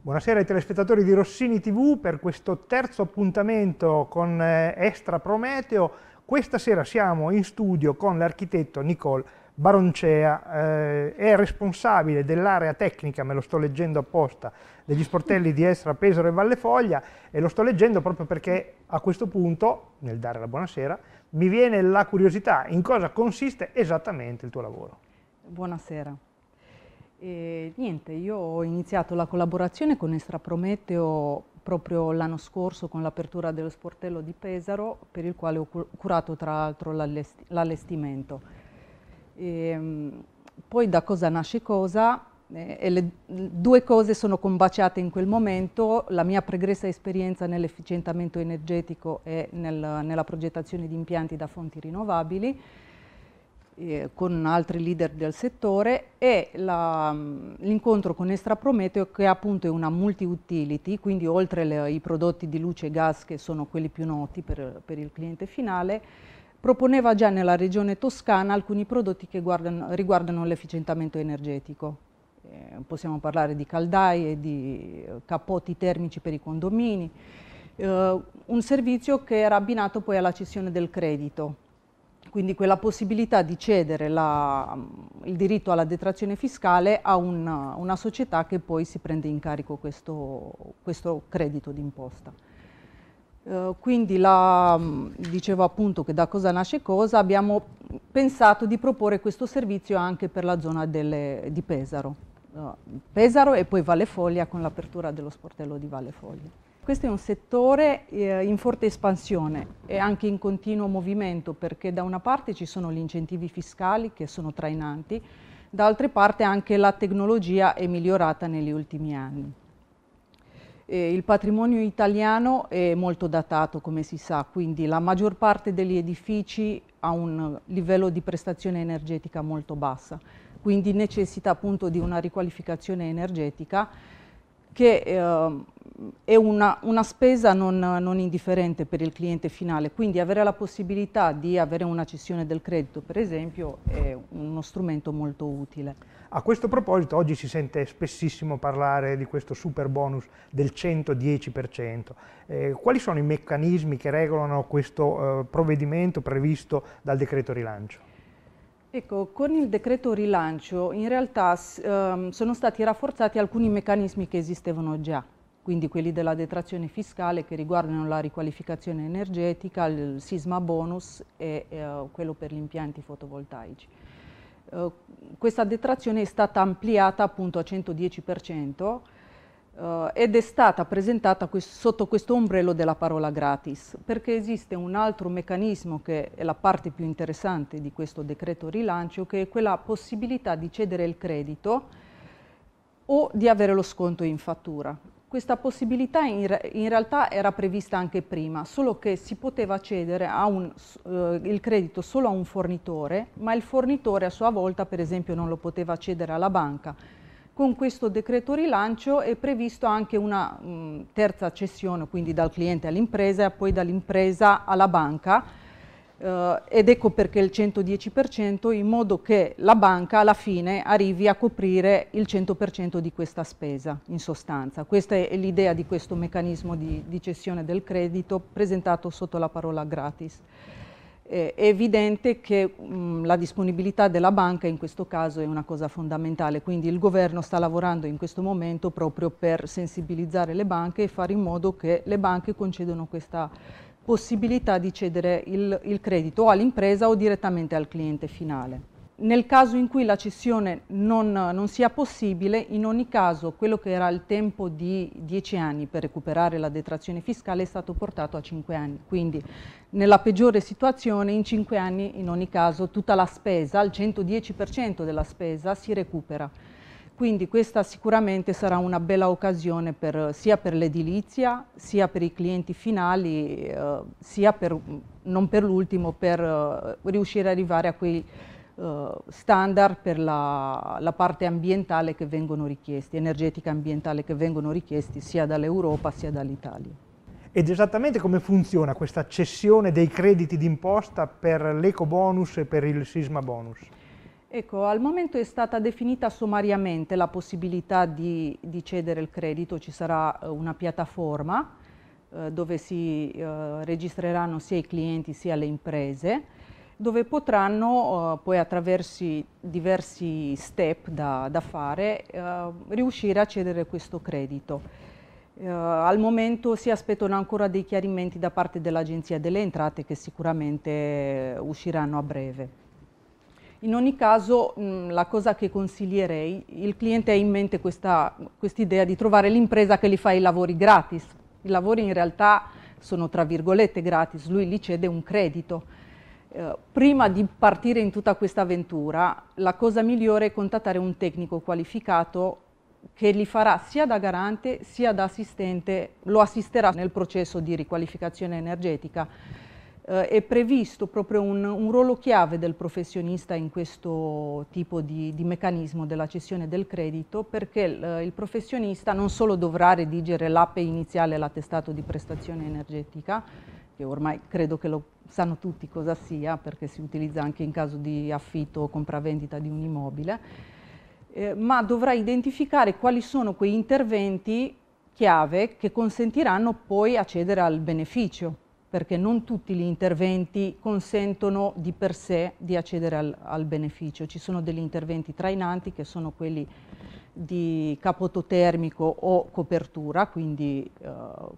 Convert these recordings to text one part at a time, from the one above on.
Buonasera ai telespettatori di Rossini TV per questo terzo appuntamento con Estra eh, Prometeo. Questa sera siamo in studio con l'architetto Nicole Baroncea, eh, è responsabile dell'area tecnica, me lo sto leggendo apposta, degli sportelli di Estra, Pesaro e Valle Foglia e lo sto leggendo proprio perché a questo punto, nel dare la buonasera, mi viene la curiosità in cosa consiste esattamente il tuo lavoro. Buonasera. E, niente, io ho iniziato la collaborazione con Estra Prometeo proprio l'anno scorso con l'apertura dello sportello di Pesaro, per il quale ho curato tra l'altro l'allestimento. Ehm, poi da cosa nasce cosa? Eh, le due cose sono combaciate in quel momento, la mia pregressa esperienza nell'efficientamento energetico e nel, nella progettazione di impianti da fonti rinnovabili eh, con altri leader del settore e mm, l'incontro con Estra Prometeo che appunto è una multi-utility, quindi oltre le, i prodotti di luce e gas che sono quelli più noti per, per il cliente finale, proponeva già nella regione toscana alcuni prodotti che guardano, riguardano l'efficientamento energetico. Eh, possiamo parlare di caldaie, di eh, capotti termici per i condomini, eh, un servizio che era abbinato poi alla cessione del credito quindi quella possibilità di cedere la, il diritto alla detrazione fiscale a una, una, società che poi si prende in carico questo, questo credito d'imposta. Eh, quindi la, dicevo appunto che da cosa nasce cosa, abbiamo pensato di proporre questo servizio anche per la zona delle, di Pesaro. Eh, Pesaro e poi Valle Foglia con l'apertura dello sportello di Valle Foglia. Questo è un settore eh, in forte espansione e anche in continuo movimento perché da una parte ci sono gli incentivi fiscali che sono trainanti, d'altra parte anche la tecnologia è migliorata negli ultimi anni. Eh, il patrimonio italiano è molto datato come si sa, quindi la maggior parte degli edifici ha un livello di prestazione energetica molto bassa, quindi necessita appunto di una riqualificazione energetica che eh, è una, una spesa non, non, indifferente per il cliente finale, quindi avere la possibilità di avere una cessione del credito, per esempio, è uno strumento molto utile. A questo proposito, oggi si sente spessissimo parlare di questo super bonus del 110%. Eh, quali sono i meccanismi che regolano questo eh, provvedimento previsto dal decreto rilancio? Ecco, con il decreto rilancio in realtà ehm, sono stati rafforzati alcuni meccanismi che esistevano già quindi quelli della detrazione fiscale che riguardano la riqualificazione energetica, il sisma bonus e eh, quello per gli impianti fotovoltaici. Eh, questa detrazione è stata ampliata appunto a 110% eh, ed è stata presentata questo, sotto questo ombrello della parola gratis, perché esiste un altro meccanismo che è la parte più interessante di questo decreto rilancio, che è quella possibilità di cedere il credito o di avere lo sconto in fattura. Questa possibilità in, in, realtà era prevista anche prima, solo che si poteva accedere un, eh, il credito solo a un fornitore, ma il fornitore a sua volta per esempio non lo poteva accedere alla banca. Con questo decreto rilancio è previsto anche una mh, mm, terza cessione, quindi dal cliente all'impresa e poi dall'impresa alla banca, eh, ed ecco perché il 110% in modo che la banca alla fine arrivi a coprire il 100% di questa spesa in sostanza. Questa è l'idea di questo meccanismo di, di cessione del credito presentato sotto la parola gratis eh, è evidente che mh, mm, la disponibilità della banca in questo caso è una cosa fondamentale, quindi il governo sta lavorando in questo momento proprio per sensibilizzare le banche e fare in modo che le banche concedano questa possibilità di cedere il, il credito o all'impresa o direttamente al cliente finale. Nel caso in cui la cessione non, non, sia possibile, in ogni caso quello che era il tempo di 10 anni per recuperare la detrazione fiscale è stato portato a 5 anni. Quindi nella peggiore situazione in 5 anni in ogni caso tutta la spesa, il 110% della spesa si recupera. Quindi questa sicuramente sarà una bella occasione per, sia per l'edilizia, sia per i clienti finali, eh, sia per, non per l'ultimo, per eh, riuscire ad arrivare a quei eh, standard per la, la, parte ambientale che vengono richiesti, energetica ambientale che vengono richiesti sia dall'Europa sia dall'Italia. Ed esattamente come funziona questa cessione dei crediti d'imposta per l'eco bonus e per il sisma bonus? Ecco, al momento è stata definita sommariamente la possibilità di, di cedere il credito, ci sarà eh, una piattaforma eh, dove si eh, registreranno sia i clienti sia le imprese, dove potranno eh, poi attraverso diversi step da, da fare eh, riuscire a cedere questo credito. Eh, al momento si aspettano ancora dei chiarimenti da parte dell'Agenzia delle Entrate che sicuramente usciranno a breve. In ogni caso mh, mm, la cosa che consiglierei, il cliente ha in mente questa idea di trovare l'impresa che gli fa i lavori gratis. I lavori in realtà sono tra virgolette gratis, lui gli cede un credito. Eh, prima di partire in tutta questa avventura, la cosa migliore è contattare un tecnico qualificato che li farà sia da garante sia da assistente, lo assisterà nel processo di riqualificazione energetica eh, è previsto proprio un, un, ruolo chiave del professionista in questo tipo di, di meccanismo della cessione del credito perché il, il professionista non solo dovrà redigere l'APE iniziale l'attestato di prestazione energetica, che ormai credo che lo sanno tutti cosa sia perché si utilizza anche in caso di affitto o compravendita di un immobile, eh, ma dovrà identificare quali sono quegli interventi chiave che consentiranno poi accedere al beneficio perché non tutti gli interventi consentono di per sé di accedere al, al beneficio. Ci sono degli interventi trainanti che sono quelli di capotto o copertura, quindi eh,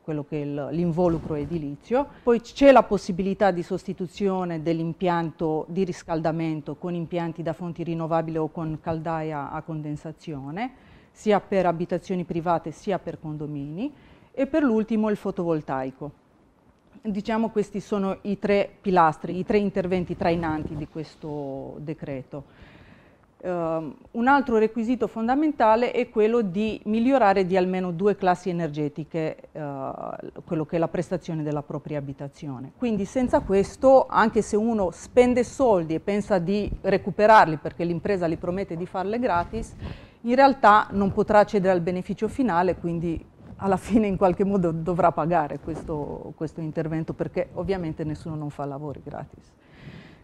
quello che è l'involucro edilizio. Poi c'è la possibilità di sostituzione dell'impianto di riscaldamento con impianti da fonti rinnovabili o con caldaia a condensazione, sia per abitazioni private sia per condomini. E per l'ultimo il fotovoltaico Diciamo questi sono i tre pilastri, i tre interventi trainanti di questo decreto. Uh, un altro requisito fondamentale è quello di migliorare di almeno due classi energetiche uh, quello che è la prestazione della propria abitazione. Quindi senza questo, anche se uno spende soldi e pensa di recuperarli perché l'impresa gli promette di farle gratis, in realtà non potrà accedere al beneficio finale, quindi alla fine in qualche modo dovrà pagare questo, questo intervento perché ovviamente nessuno non fa lavori gratis.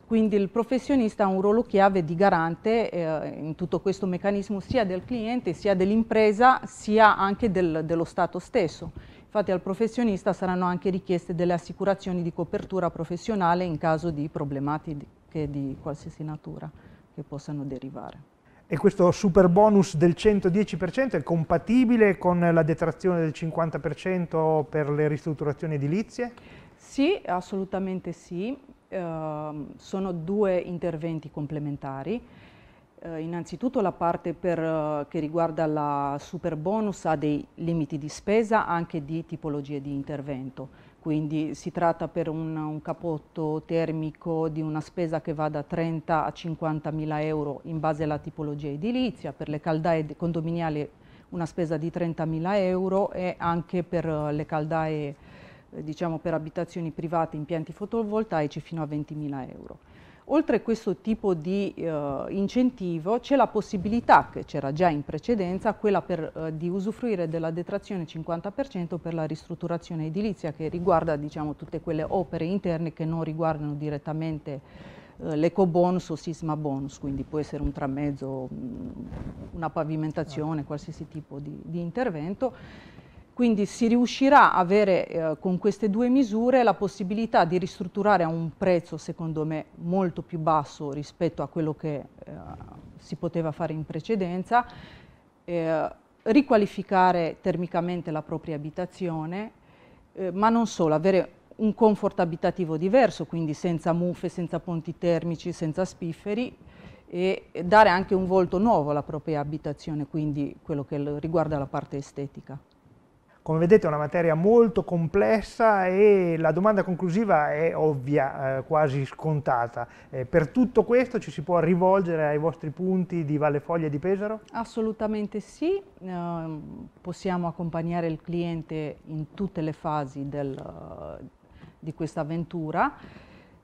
Quindi il professionista ha un ruolo chiave di garante eh, in tutto questo meccanismo sia del cliente, sia dell'impresa, sia anche del, dello Stato stesso. Infatti al professionista saranno anche richieste delle assicurazioni di copertura professionale in caso di problematiche di qualsiasi natura che possano derivare. E questo super bonus del 110% è compatibile con la detrazione del 50% per le ristrutturazioni edilizie? Sì, assolutamente sì. Uh, sono due interventi complementari. Uh, innanzitutto la parte per, eh, che riguarda la super bonus ha dei limiti di spesa anche di tipologie di intervento quindi si tratta per un, un, capotto termico di una spesa che va da 30 a 50 mila euro in base alla tipologia edilizia, per le caldaie condominiali una spesa di 30 mila euro e anche per eh, le caldaie eh, diciamo, per abitazioni private impianti fotovoltaici fino a 20 mila euro. Oltre a questo tipo di eh, incentivo c'è la possibilità, che c'era già in precedenza, quella per, eh, di usufruire della detrazione 50% per la ristrutturazione edilizia che riguarda diciamo, tutte quelle opere interne che non riguardano direttamente eh, l'eco bonus o sisma bonus, quindi può essere un tramezzo, una pavimentazione, certo. qualsiasi tipo di, di intervento quindi si riuscirà a avere eh, con queste due misure la possibilità di ristrutturare a un prezzo secondo me molto più basso rispetto a quello che eh, si poteva fare in precedenza, eh, riqualificare termicamente la propria abitazione, eh, ma non solo, avere un comfort abitativo diverso, quindi senza muffe, senza ponti termici, senza spifferi, e dare anche un volto nuovo alla propria abitazione, quindi quello che riguarda la parte estetica. Come vedete è una materia molto complessa e la domanda conclusiva è ovvia, eh, quasi scontata. Eh, per tutto questo ci si può rivolgere ai vostri punti di Valle Foglia e di Pesaro? Assolutamente sì, eh, possiamo accompagnare il cliente in tutte le fasi del, di questa avventura,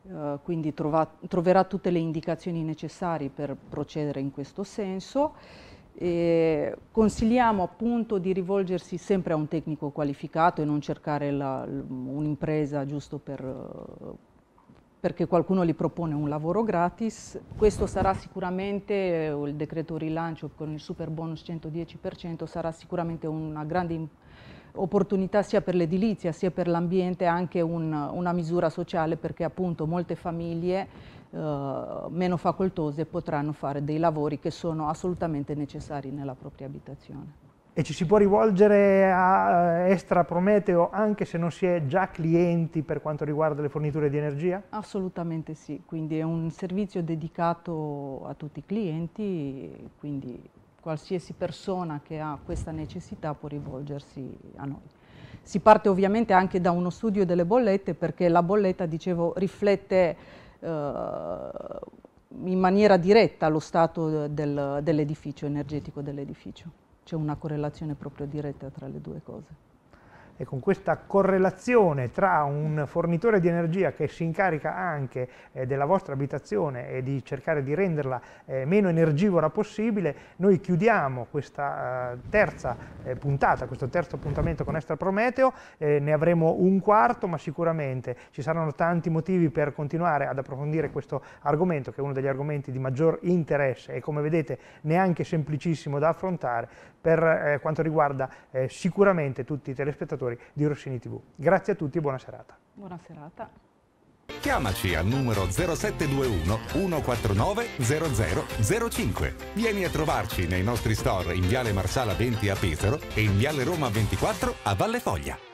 eh, quindi trova, troverà tutte le indicazioni necessarie per procedere in questo senso. Eh, consigliamo appunto di rivolgersi sempre a un tecnico qualificato e non cercare un'impresa giusto per, perché qualcuno gli propone un lavoro gratis. Questo sarà sicuramente, eh, il decreto rilancio con il super bonus 110% sarà sicuramente una grande opportunità sia per l'edilizia sia per l'ambiente anche un, una misura sociale perché appunto molte famiglie eh, meno facoltose potranno fare dei lavori che sono assolutamente necessari nella propria abitazione. E ci si può rivolgere a eh, Estra Prometeo anche se non si è già clienti per quanto riguarda le forniture di energia? Assolutamente sì, quindi è un servizio dedicato a tutti i clienti, quindi qualsiasi persona che ha questa necessità può rivolgersi a noi. Si parte ovviamente anche da uno studio delle bollette perché la bolletta, dicevo, riflette eh, in maniera diretta lo stato del, dell'edificio energetico dell'edificio. C'è una correlazione proprio diretta tra le due cose e con questa correlazione tra un fornitore di energia che si incarica anche eh, della vostra abitazione e di cercare di renderla eh, meno energivora possibile, noi chiudiamo questa eh, terza eh, puntata, questo terzo appuntamento con Estra Prometeo, eh, ne avremo un quarto ma sicuramente ci saranno tanti motivi per continuare ad approfondire questo argomento che è uno degli argomenti di maggior interesse e come vedete neanche semplicissimo da affrontare per eh, quanto riguarda sicuramente tutti i telespettatori ascoltatori di Rossini TV. Grazie a tutti e buona serata. Buona serata. Chiamaci al numero 0721 149 0005. Vieni a trovarci nei nostri store in Viale Marsala 20 a Pesaro e in Viale Roma 24 a Valle Foglia.